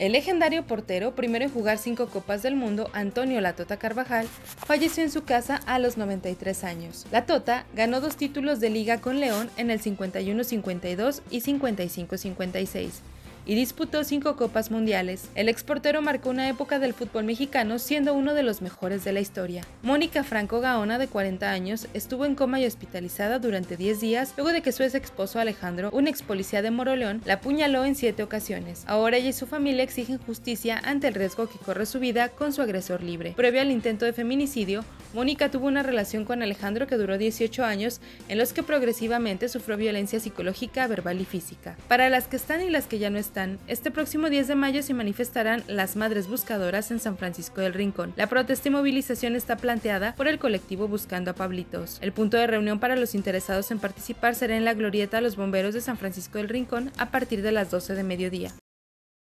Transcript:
El legendario portero, primero en jugar cinco Copas del Mundo, Antonio Latota Carvajal, falleció en su casa a los 93 años. Latota ganó dos títulos de liga con León en el 51-52 y 55-56 y disputó cinco Copas Mundiales. El exportero marcó una época del fútbol mexicano siendo uno de los mejores de la historia. Mónica Franco Gaona, de 40 años, estuvo en coma y hospitalizada durante 10 días luego de que su ex esposo Alejandro, un ex policía de Moroleón, la apuñaló en siete ocasiones. Ahora ella y su familia exigen justicia ante el riesgo que corre su vida con su agresor libre. Previo al intento de feminicidio, Mónica tuvo una relación con Alejandro que duró 18 años, en los que progresivamente sufrió violencia psicológica, verbal y física. Para las que están y las que ya no están, este próximo 10 de mayo se manifestarán las Madres Buscadoras en San Francisco del Rincón. La protesta y movilización está planteada por el colectivo Buscando a Pablitos. El punto de reunión para los interesados en participar será en la glorieta a los bomberos de San Francisco del Rincón a partir de las 12 de mediodía.